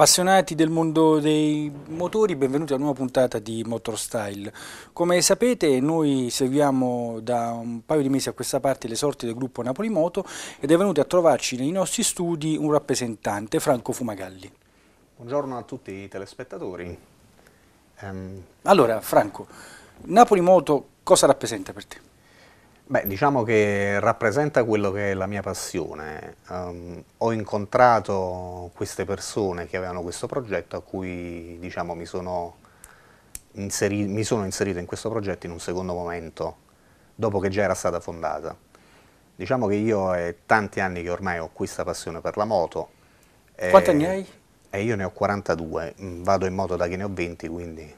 Appassionati del mondo dei motori, benvenuti a una nuova puntata di Motorstyle. Come sapete noi seguiamo da un paio di mesi a questa parte le sorti del gruppo Napoli Moto ed è venuto a trovarci nei nostri studi un rappresentante, Franco Fumagalli. Buongiorno a tutti i telespettatori. Um... Allora Franco, Napoli Moto cosa rappresenta per te? Beh, diciamo che rappresenta quello che è la mia passione. Um, ho incontrato queste persone che avevano questo progetto a cui diciamo, mi, sono mi, sono inserito in questo progetto in un secondo momento, dopo che già era stata fondata. Diciamo che io è tanti anni che ormai ho questa passione per la moto. Eh, Quanti anni hai? E io ne ho 42, mm, vado in moto da che ne ho 20, quindi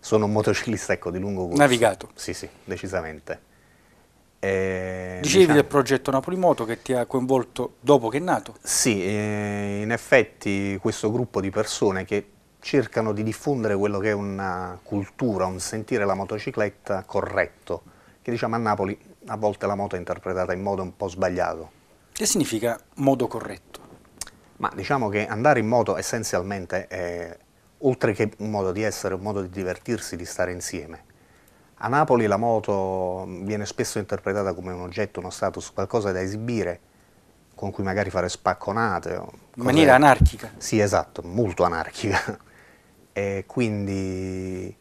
sono un motociclista ecco, di lungo corso. Navigato? Sì, sì, decisamente. Eh, Dicevi diciamo, del progetto Napoli Moto che ti ha coinvolto dopo che è nato? Sì, eh, in effetti questo gruppo di persone che cercano di diffondere quello che è una cultura, un sentire la motocicletta corretto, che diciamo a Napoli a volte la moto è interpretata in modo un po' sbagliato. Che significa modo corretto? Ma diciamo che andare in moto essenzialmente è, oltre che un modo di essere, un modo di divertirsi, di stare insieme. A Napoli la moto viene spesso interpretata come un oggetto, uno status, qualcosa da esibire, con cui magari fare spacconate. In maniera anarchica. Sì, esatto, molto anarchica. E quindi,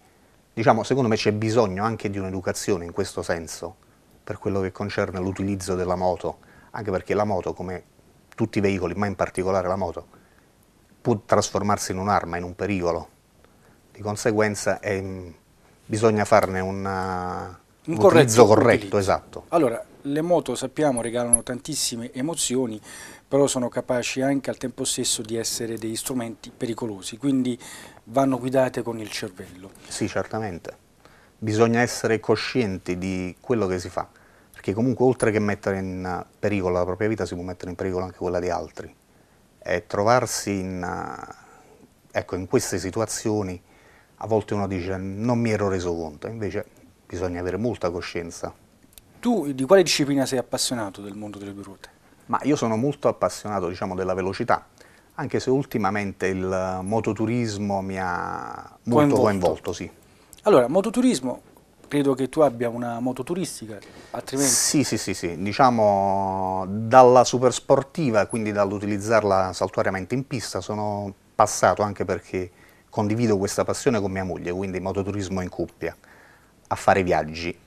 diciamo, secondo me c'è bisogno anche di un'educazione in questo senso, per quello che concerne l'utilizzo della moto, anche perché la moto, come tutti i veicoli, ma in particolare la moto, può trasformarsi in un'arma, in un pericolo. Di conseguenza è bisogna farne una, un, uh, un utilizzo corretto, esatto. Allora, le moto sappiamo regalano tantissime emozioni, però sono capaci anche al tempo stesso di essere degli strumenti pericolosi, quindi vanno guidate con il cervello. Sì, certamente. Bisogna essere coscienti di quello che si fa, perché comunque oltre che mettere in pericolo la propria vita si può mettere in pericolo anche quella di altri. E trovarsi in, uh, ecco, in queste situazioni a volte uno dice non mi ero reso conto, invece bisogna avere molta coscienza. Tu di quale disciplina sei appassionato del mondo delle due ruote? Ma io sono molto appassionato diciamo, della velocità, anche se ultimamente il mototurismo mi ha molto coinvolto. coinvolto sì. Allora, mototurismo, credo che tu abbia una moto turistica, altrimenti... Sì, sì, sì, sì, diciamo dalla supersportiva, quindi dall'utilizzarla saltuariamente in pista, sono passato anche perché condivido questa passione con mia moglie, quindi mototurismo in coppia, a fare viaggi.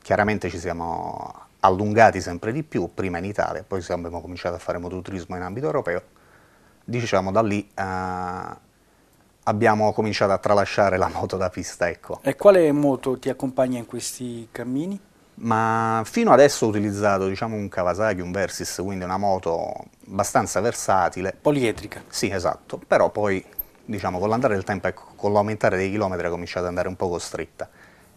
Chiaramente ci siamo allungati sempre di più, prima in Italia, poi abbiamo cominciato a fare mototurismo in ambito europeo. Diciamo da lì eh, abbiamo cominciato a tralasciare la moto da pista. Ecco. E quale moto ti accompagna in questi cammini? Ma fino adesso ho utilizzato diciamo, un Kawasaki, un Versys, quindi una moto abbastanza versatile. Polietrica. Sì, esatto, però poi diciamo, con l'andare del tempo e ecco, con l'aumentare dei chilometri ha cominciato ad andare un po' costretta.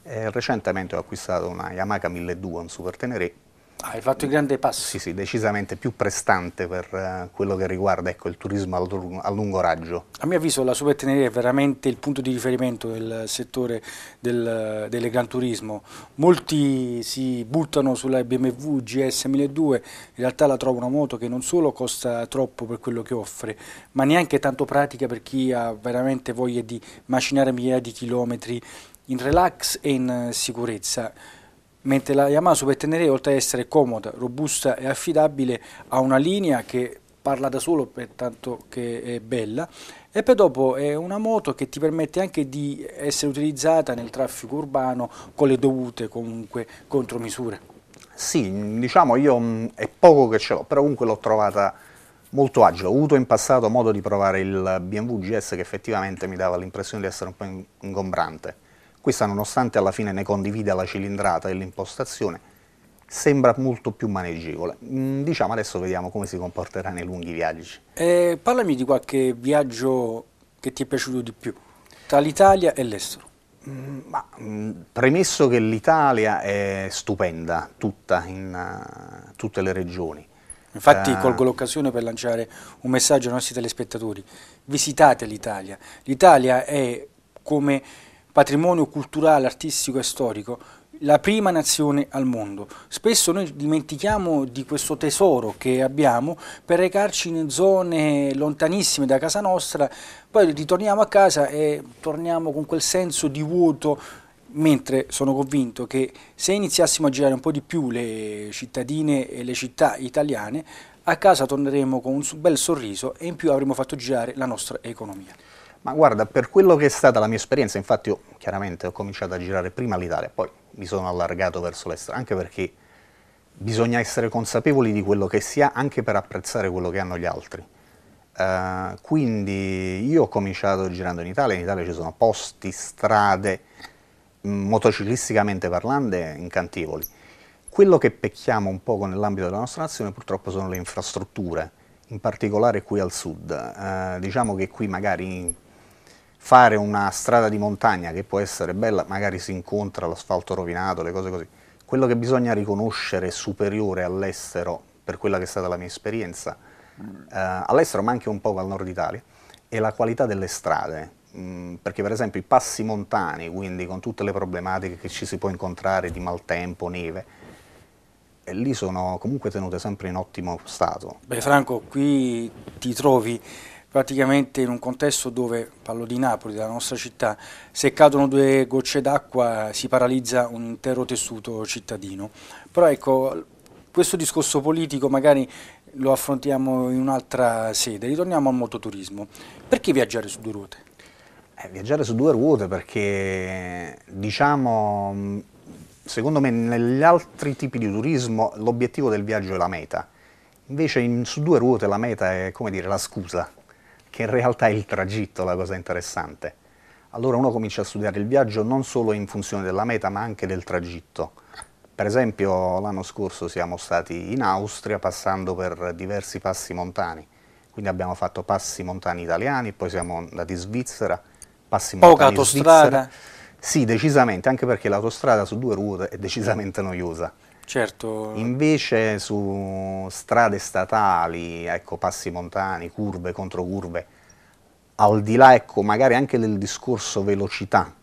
Eh, recentemente ho acquistato una Yamaha 1200, un super tenere, Ah, hai fatto il grande passo. Sì, sì, decisamente più prestante per eh, quello che riguarda ecco, il turismo a lungo raggio. A mio avviso la Super è veramente il punto di riferimento del settore del, delle Gran Turismo. Molti si buttano sulla BMW GS 1002, in realtà la trovo una moto che non solo costa troppo per quello che offre, ma neanche tanto pratica per chi ha veramente voglia di macinare migliaia di chilometri in relax e in sicurezza mentre la Yamaha Super Tenere oltre ad essere comoda, robusta e affidabile ha una linea che parla da solo per tanto che è bella e poi dopo è una moto che ti permette anche di essere utilizzata nel traffico urbano con le dovute comunque contromisure. Sì, diciamo io mm, è poco che ce l'ho, però comunque l'ho trovata molto agile. Ho avuto in passato modo di provare il BMW GS che effettivamente mi dava l'impressione di essere un po' ingombrante questa nonostante alla fine ne condivida la cilindrata e l'impostazione, sembra molto più maneggevole. Mm, diciamo adesso vediamo come si comporterà nei lunghi viaggi. Eh, parlami di qualche viaggio che ti è piaciuto di più, tra l'Italia e l'estero. Mm, ma, mm, premesso che l'Italia è stupenda, tutta, in uh, tutte le regioni. Infatti uh, colgo l'occasione per lanciare un messaggio ai nostri telespettatori. Visitate l'Italia. L'Italia è come patrimonio culturale, artistico e storico, la prima nazione al mondo. Spesso noi dimentichiamo di questo tesoro che abbiamo per recarci in zone lontanissime da casa nostra, poi ritorniamo a casa e torniamo con quel senso di vuoto mentre sono convinto che se iniziassimo a girare un po' di più le cittadine e le città italiane, a casa torneremo con un bel sorriso e in più avremo fatto girare la nostra economia. Ma guarda, per quello che è stata la mia esperienza, infatti io chiaramente ho cominciato a girare prima l'Italia, poi mi sono allargato verso l'estero, anche perché bisogna essere consapevoli di quello che si ha anche per apprezzare quello che hanno gli altri. Uh, quindi io ho cominciato girando in Italia, in Italia ci sono posti, strade, mm, motociclisticamente parlando, incantevoli. Quello che pecchiamo un poco nell'ambito della nostra nazione purtroppo sono le infrastrutture, in particolare qui al sud. Uh, diciamo che qui magari fare una strada di montagna che può essere bella, magari si incontra l'asfalto rovinato, le cose così. Quello che bisogna riconoscere superiore all'estero, per quella che è stata la mia esperienza, eh, all'estero ma anche un po' al nord Italia, è la qualità delle strade. Mm, perché per esempio i passi montani, quindi con tutte le problematiche che ci si può incontrare di maltempo, neve, eh, lì sono comunque tenute sempre in ottimo stato. Beh Franco, qui ti trovi praticamente in un contesto dove, parlo di Napoli, della nostra città, se cadono due gocce d'acqua si paralizza un intero tessuto cittadino. Però ecco, questo discorso politico magari lo affrontiamo in un'altra sede. Ritorniamo al mototurismo. Perché viaggiare su due ruote? Eh, viaggiare su due ruote perché, diciamo, secondo me negli altri tipi di turismo l'obiettivo del viaggio è la meta. Invece in, su due ruote la meta è, come dire, la scusa che in realtà è il tragitto la cosa interessante. Allora uno comincia a studiare il viaggio non solo in funzione della meta ma anche del tragitto. Per esempio l'anno scorso siamo stati in Austria passando per diversi passi montani, quindi abbiamo fatto passi montani italiani, poi siamo andati in Svizzera, passi Poca montani autostrada. Svizzera. Sì, decisamente, anche perché l'autostrada su due ruote è decisamente noiosa. Certo. Invece su strade statali, ecco, passi montani, curve, controcurve, al di là ecco, magari anche del discorso velocità,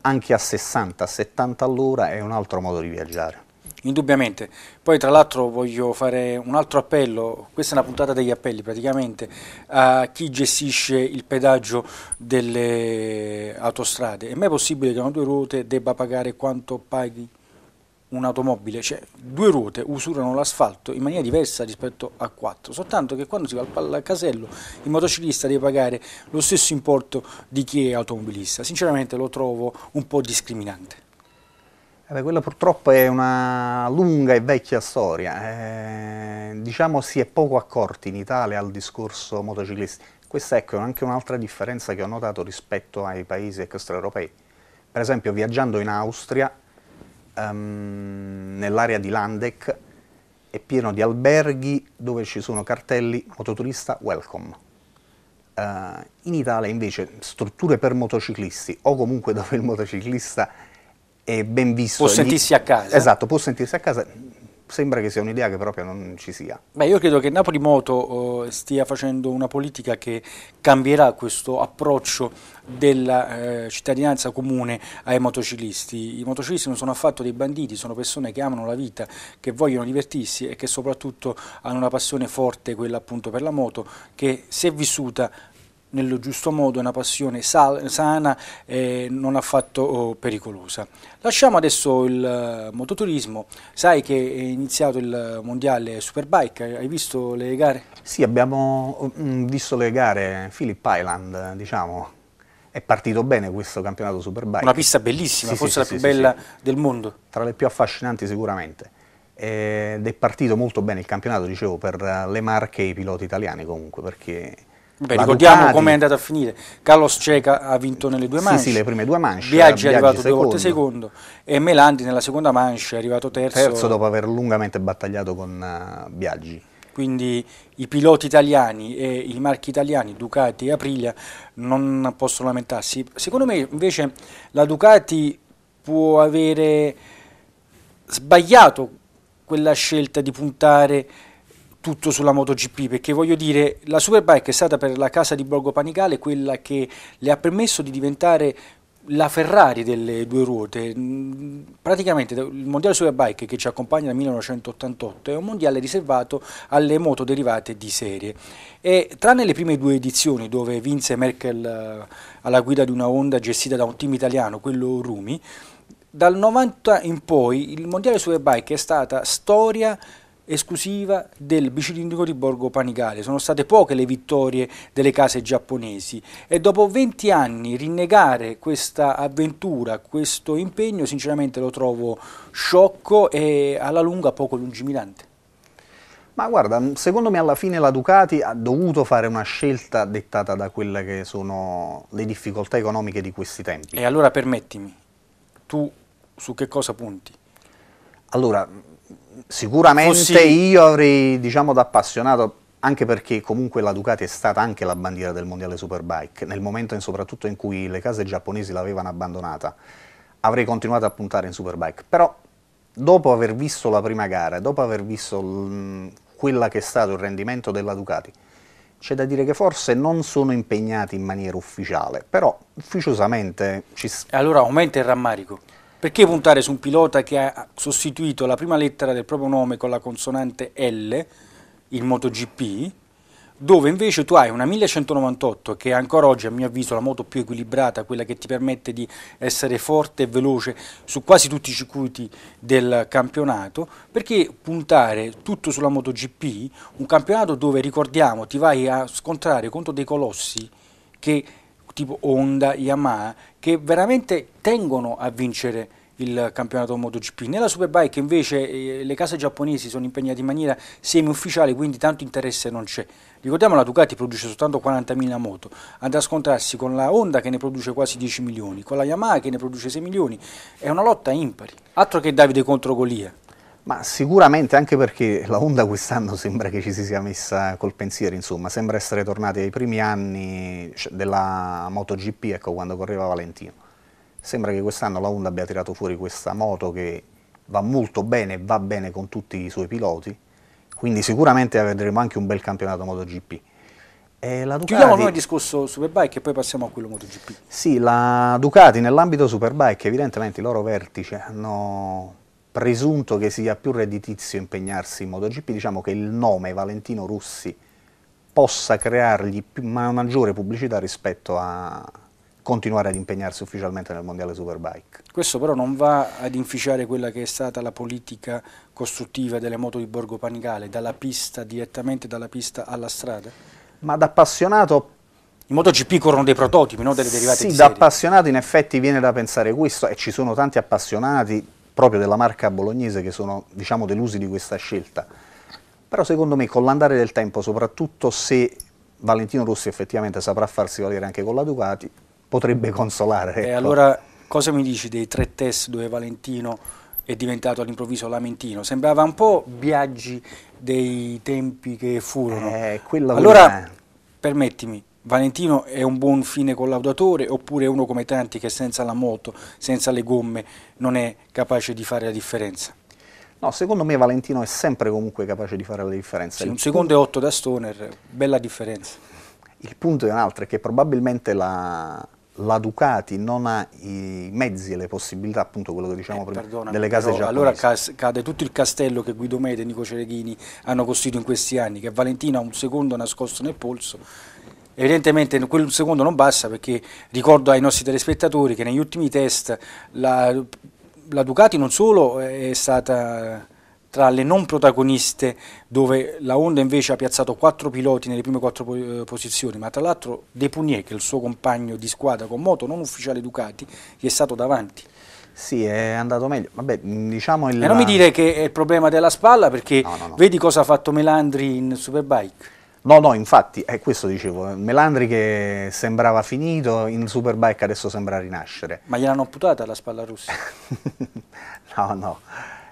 anche a 60-70 all'ora è un altro modo di viaggiare. Indubbiamente. Poi tra l'altro voglio fare un altro appello, questa è una puntata degli appelli praticamente, a chi gestisce il pedaggio delle autostrade. È mai possibile che una due ruote debba pagare quanto paghi un'automobile, cioè due ruote usurano l'asfalto in maniera diversa rispetto a quattro, soltanto che quando si va al casello il motociclista deve pagare lo stesso importo di chi è automobilista. Sinceramente lo trovo un po' discriminante. Eh beh, quella purtroppo è una lunga e vecchia storia. Eh, diciamo si è poco accorti in Italia al discorso motociclisti. Questa ecco, è anche un'altra differenza che ho notato rispetto ai paesi extraeuropei. Per esempio viaggiando in Austria um, nell'area di Landec è pieno di alberghi dove ci sono cartelli mototurista welcome. Uh, in Italia invece strutture per motociclisti o comunque dove il motociclista è ben visto. Può sentirsi gli... a casa. Esatto, può sentirsi a casa, sembra che sia un'idea che proprio non ci sia. Beh, io credo che Napoli Moto eh, stia facendo una politica che cambierà questo approccio della eh, cittadinanza comune ai motociclisti. I motociclisti non sono affatto dei banditi, sono persone che amano la vita, che vogliono divertirsi e che soprattutto hanno una passione forte, quella appunto per la moto, che se vissuta nello giusto modo, una passione sana e non affatto oh, pericolosa. Lasciamo adesso il eh, mototurismo, sai che è iniziato il mondiale Superbike, hai visto le gare? Sì, abbiamo mm, mm, visto le gare Philip Island, diciamo. È partito bene questo campionato Superbike. Una pista bellissima, sì, forse sì, la sì, più bella del mondo. Tra le più affascinanti sicuramente ed è partito molto bene il campionato, dicevo, per le marche e i piloti italiani comunque, perché Beh, ricordiamo Ducati. come è andata a finire. Carlos Ceca ha vinto nelle due manche. Sì, sì, le prime due manche. Biaggi, è arrivato secondo. due volte secondo e Melandi nella seconda manche è arrivato terzo. Terzo dopo aver lungamente battagliato con uh, Biaggi. Quindi i piloti italiani e i marchi italiani, Ducati e Aprilia, non possono lamentarsi. Secondo me invece la Ducati può avere sbagliato quella scelta di puntare tutto sulla MotoGP perché voglio dire la Superbike è stata per la casa di Borgo Panigale quella che le ha permesso di diventare la Ferrari delle due ruote, mm, praticamente il mondiale Superbike che ci accompagna dal 1988 è un mondiale riservato alle moto derivate di serie e tranne le prime due edizioni dove vinse Merkel eh, alla guida di una Honda gestita da un team italiano, quello Rumi, dal 90 in poi il mondiale Superbike è stata storia esclusiva del bicilindrico di Borgo Panigale. Sono state poche le vittorie delle case giapponesi e dopo 20 anni rinnegare questa avventura, questo impegno, sinceramente lo trovo sciocco e alla lunga poco lungimirante. Ma guarda, mm, secondo me alla fine la Ducati ha dovuto fare una scelta dettata da quelle che sono le difficoltà economiche di questi tempi. E allora permettimi, tu su che cosa punti? Allora, sicuramente fossi... io avrei diciamo da appassionato anche perché comunque la Ducati è stata anche la bandiera del mondiale Superbike, nel momento in, soprattutto in cui le case giapponesi l'avevano abbandonata, avrei continuato a puntare in Superbike, però dopo aver visto la prima gara, dopo aver visto mh, quella che è stato il rendimento della Ducati, c'è da dire che forse non sono impegnati in maniera ufficiale, però ufficiosamente ci... E allora aumenta il rammarico? Perché puntare su un pilota che ha sostituito la prima lettera del proprio nome con la consonante L, il MotoGP, dove invece tu hai una 1198 che è ancora oggi a mio avviso la moto più equilibrata, quella che ti permette di essere forte e veloce su quasi tutti i circuiti del campionato, perché puntare tutto sulla MotoGP, un campionato dove ricordiamo ti vai a scontrare contro dei colossi che tipo Honda, Yamaha, che veramente tengono a vincere il campionato MotoGP. Nella Superbike invece eh, le case giapponesi sono impegnate in maniera semi-ufficiale, quindi tanto interesse non c'è. Ricordiamo la Ducati produce soltanto 40.000 moto, andrà a scontrarsi con la Honda che ne produce quasi 10 milioni, con la Yamaha che ne produce 6 milioni, è una lotta impari, altro che Davide contro Golia. Ma sicuramente anche perché la Honda quest'anno sembra che ci si sia messa col pensiero, insomma, sembra essere tornati ai primi anni cioè, della MotoGP, ecco, quando correva Valentino. Sembra che quest'anno la Honda abbia tirato fuori questa moto che va molto bene, va bene con tutti i suoi piloti, quindi sicuramente vedremo anche un bel campionato MotoGP. E la Ducati... Chiudiamo noi il discorso Superbike e poi passiamo a quello MotoGP. Sì, la Ducati nell'ambito Superbike, evidentemente i loro vertici hanno presunto che sia più redditizio impegnarsi in MotoGP, diciamo che il nome Valentino Rossi possa creargli più, ma maggiore pubblicità rispetto a continuare ad impegnarsi ufficialmente nel Mondiale Superbike. Questo però non va ad inficiare quella che è stata la politica costruttiva delle moto di Borgo Panigale, dalla pista, direttamente dalla pista alla strada? Ma da appassionato I MotoGP corrono dei prototipi, no? delle derivate sì, di serie. Sì, da appassionato in effetti viene da pensare questo e ci sono tanti appassionati proprio della marca bolognese che sono diciamo, delusi di questa scelta. Però secondo me con l'andare del tempo, soprattutto se Valentino Rossi effettivamente saprà farsi valere anche con la Ducati, potrebbe consolare. Ecco. E allora cosa mi dici dei tre test dove Valentino è diventato all'improvviso lamentino? Sembrava un po' viaggi dei tempi che furono. Eh, allora, permettimi, Valentino è un buon fine collaudatore oppure uno come tanti che senza la moto, senza le gomme non è capace di fare la differenza? No, secondo me Valentino è sempre comunque capace di fare la differenza. Sì, un secondo e otto da Stoner, bella differenza. Il punto è un altro, è che probabilmente la, la Ducati non ha i mezzi e le possibilità, appunto quello che diciamo eh, prima, delle case però, giapponesi. Allora cade tutto il castello che Guido Mede e Nico Cereghini hanno costruito in questi anni, che Valentino ha un secondo nascosto nel polso Evidentemente quel secondo non basta perché ricordo ai nostri telespettatori che negli ultimi test la, la Ducati non solo è stata tra le non protagoniste dove la Honda invece ha piazzato quattro piloti nelle prime quattro eh, posizioni, ma tra l'altro De Pugnier, che è il suo compagno di squadra con moto non ufficiale Ducati, gli è stato davanti. Sì, è andato meglio. Vabbè, diciamo il... E non mi dire che è il problema della spalla perché no, no, no. vedi cosa ha fatto Melandri in Superbike. No, no, infatti, è eh, questo dicevo, Melandri che sembrava finito, in Superbike adesso sembra rinascere. Ma gliel'hanno amputata la spalla russa? no, no.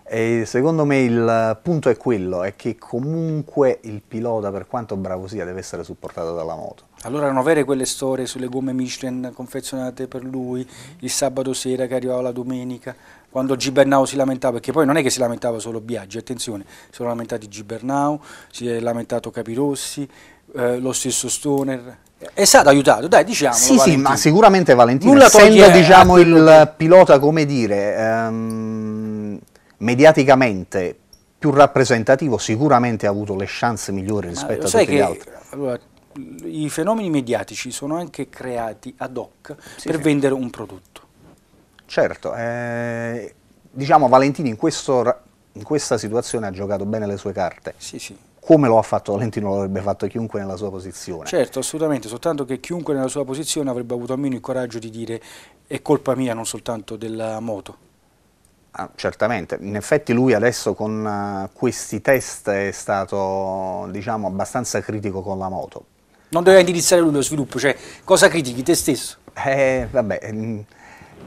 E secondo me il eh, punto è quello, è che comunque il pilota, per quanto bravo sia, deve essere supportato dalla moto. Allora erano vere quelle storie sulle gomme Michelin confezionate per lui il sabato sera che arrivava la domenica, quando Gibernau si lamentava, perché poi non è che si lamentava solo Biaggi, attenzione, si sono lamentati Gibernau, si è lamentato Capirossi, eh, lo stesso Stoner, è stato aiutato, dai, diciamo. Sì, Valentino. sì, ma sicuramente Valentino, Nulla essendo diciamo, il pilota, come dire, ehm, mediaticamente più rappresentativo, sicuramente ha avuto le chance migliori rispetto a tutti che, gli altri. Allora, i fenomeni mediatici sono anche creati ad hoc sì, per sì. vendere un prodotto. Certo, eh, diciamo Valentini in, questo, in, questa situazione ha giocato bene le sue carte. Sì, sì. Come lo ha fatto Valentino lo avrebbe fatto chiunque nella sua posizione. Certo, assolutamente, soltanto che chiunque nella sua posizione avrebbe avuto almeno il coraggio di dire è colpa mia non soltanto della moto. Ah, certamente, in effetti lui adesso con uh, questi test è stato diciamo, abbastanza critico con la moto, non doveva indirizzare lui lo sviluppo, cioè cosa critichi te stesso? Eh, vabbè, mm,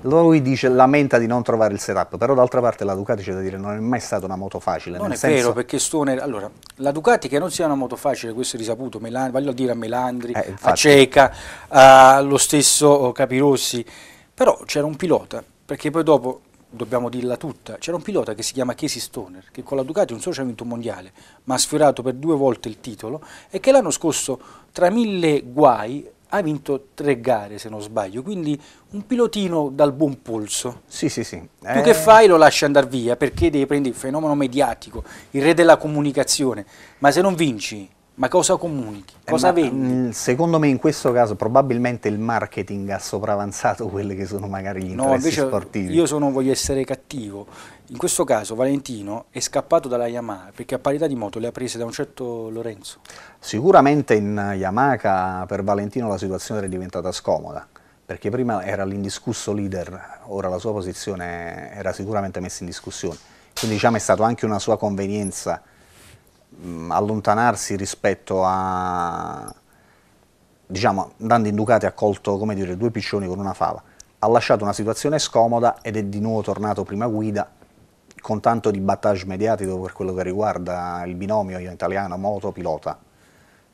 lui dice, lamenta di non trovare il setup, però d'altra parte la Ducati c'è da dire non è mai stata una moto facile. Non è senso... vero perché Stoner, allora, la Ducati che non sia una moto facile, questo è risaputo, Melan... voglio dire a Melandri, eh, a Ceca, allo stesso oh, Capirossi, però c'era un pilota, perché poi dopo dobbiamo dirla tutta, c'era un pilota che si chiama Casey Stoner, che con la Ducati un socio ha vinto un mondiale, ma ha sfiorato per due volte il titolo e che l'anno scorso, tra mille guai, ha vinto tre gare se non sbaglio, quindi un pilotino dal buon polso. Sì, sì, sì. Eh... Tu che fai lo lasci andare via perché devi prendere il fenomeno mediatico, il re della comunicazione, ma se non vinci ma cosa comunichi? Eh, cosa eh, vendi? Mm, secondo me in questo caso probabilmente il marketing ha sopravanzato quelli che sono magari gli no, interessi sportivi. Io sono, voglio essere cattivo. In questo caso Valentino è scappato dalla Yamaha perché a parità di moto le ha prese da un certo Lorenzo. Sicuramente in Yamaha per Valentino la situazione era diventata scomoda perché prima era l'indiscusso leader, ora la sua posizione era sicuramente messa in discussione. Quindi diciamo è stata anche una sua convenienza mh, mm, allontanarsi rispetto a, diciamo, andando in Ducati ha colto, come dire, due piccioni con una fava, ha lasciato una situazione scomoda ed è di nuovo tornato prima guida, con tanto di battage mediatico per quello che riguarda il binomio italiano moto-pilota.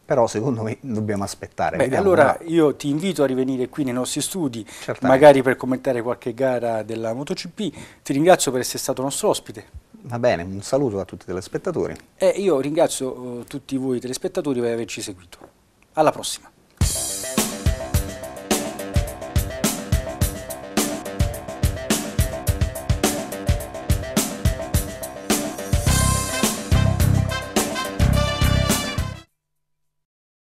Però secondo me dobbiamo aspettare. Beh, allora io ti invito a rivenire qui nei nostri studi, Certamente. magari per commentare qualche gara della MotoGP. Ti ringrazio per essere stato nostro ospite. Va bene, un saluto a tutti i telespettatori. Eh, io ringrazio uh, tutti voi telespettatori per averci seguito. Alla prossima.